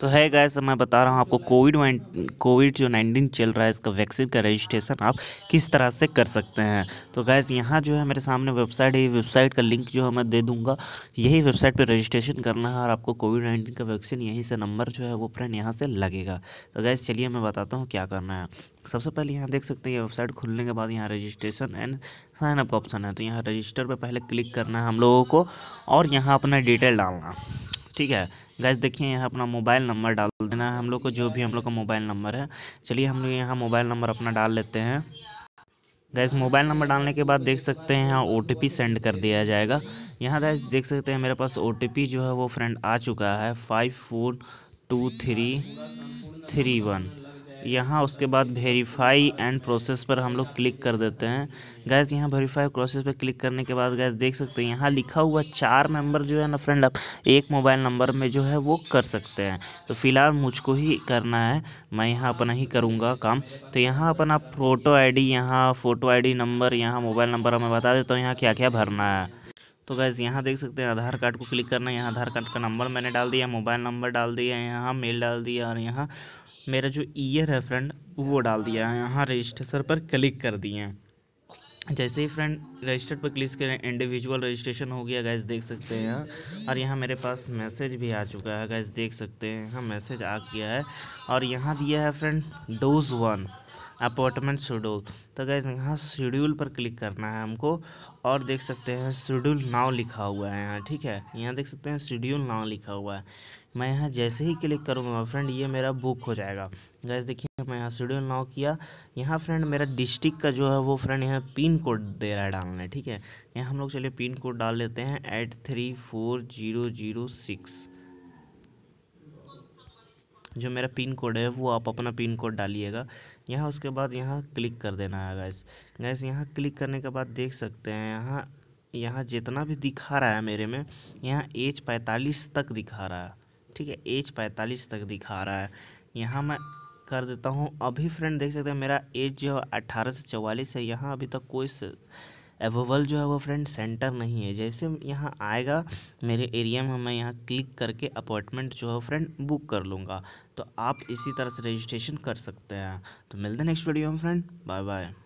तो है गैस मैं बता रहा हूँ आपको कोविड कोविड जो नाइन्टीन चल रहा है इसका वैक्सीन का रजिस्ट्रेशन आप किस तरह से कर सकते हैं तो गैस यहाँ जो है मेरे सामने वेबसाइट है वेबसाइट का लिंक जो है मैं दे दूँगा यही वेबसाइट पे रजिस्ट्रेशन करना है और आपको कोविड नाइन्टीन का वैक्सीन यहीं से नंबर जो है वो फ्रेंड यहाँ से लगेगा तो गैस चलिए मैं बताता हूँ क्या करना है सबसे पहले यहाँ देख सकते हैं ये वेबसाइट खुलने के बाद यहाँ रजिस्ट्रेशन एंड साइन अप का ऑप्शन है तो यहाँ रजिस्टर पर पहले क्लिक करना है हम लोगों को और यहाँ अपना डिटेल डालना ठीक है गैस देखिए यहाँ अपना मोबाइल नंबर डाल देना है हम लोग को जो भी हम लोग का मोबाइल नंबर है चलिए हम लोग यहाँ मोबाइल नंबर अपना डाल लेते हैं गैस मोबाइल नंबर डालने के बाद देख सकते हैं यहाँ ओ सेंड कर दिया जाएगा यहाँ गैस देख सकते हैं मेरे पास ओ जो है वो फ्रेंड आ चुका है five four two three three one यहाँ उसके बाद वेरीफाई एंड प्रोसेस पर हम लोग क्लिक कर देते हैं गैस यहाँ वेरीफाई प्रोसेस पर क्लिक करने के बाद गैस देख सकते हैं यहाँ लिखा हुआ चार मेंबर जो है ना फ्रेंड आप एक मोबाइल नंबर में जो है वो कर सकते हैं तो फ़िलहाल मुझको ही करना है मैं यहाँ अपना ही करूँगा काम तो यहाँ अपना फ़ोटो आई यहाँ फ़ोटो आई नंबर यहाँ मोबाइल नंबर हमें बता देता हूँ यहाँ क्या क्या भरना है तो गैस यहाँ देख सकते हैं आधार कार्ड को क्लिक करना है यहाँ आधार कार्ड का नंबर मैंने डाल दिया मोबाइल नंबर डाल दिया यहाँ मेल डाल दिया और यहाँ मेरा जो ईयर है फ्रेंड वो डाल दिया है यहाँ रजिस्ट्रेशन पर क्लिक कर दिए हैं जैसे ही फ्रेंड रजिस्टर पर क्लिक करें इंडिविजुअल रजिस्ट्रेशन हो गया गैस देख सकते हैं और यहाँ मेरे पास मैसेज भी आ चुका है गैस देख सकते हैं यहाँ मैसेज आ गया है और यहाँ दिया है friend dose one appointment schedule तो गैस यहाँ शेड्यूल पर क्लिक करना है हमको और देख सकते हैं शेड्यूल नाव लिखा हुआ है यहाँ ठीक है यहाँ देख सकते हैं शेड्यूल नाव लिखा हुआ है मैं यहाँ जैसे ही क्लिक करूँगा फ्रेंड ये मेरा बुक हो जाएगा गैस देखिए मैं यहाँ शेड्यूल नाव किया यहाँ फ्रेंड मेरा डिस्ट्रिक्ट का जो है वो फ्रेंड यहाँ पिन कोड दे रहा है डालना ठीक है यहाँ हम लोग चलिए पिन कोड डाल लेते हैं eight three four zero zero six जो मेरा पिन कोड है वो आप अपना पिन कोड डालिएगा यहाँ उसके बाद यहाँ क्लिक कर देना है गैस गैस यहाँ क्लिक करने के बाद देख सकते हैं यहाँ यहाँ जितना भी दिखा रहा है मेरे में यहाँ एज पैंतालीस तक दिखा रहा है ठीक है एज पैंतालीस तक दिखा रहा है यहाँ मैं कर देता हूँ अभी फ्रेंड देख सकते हैं मेरा एज जो है अट्ठारह से चवालीस है यहाँ अभी तक कोई एवोवल जो है वो फ्रेंड सेंटर नहीं है जैसे यहाँ आएगा मेरे एरिया में मैं यहाँ क्लिक करके अपॉइंटमेंट जो है फ्रेंड बुक कर लूँगा तो आप इसी तरह से रजिस्ट्रेशन कर सकते हैं तो मिलते हैं नेक्स्ट वीडियो में फ्रेंड बाय बाय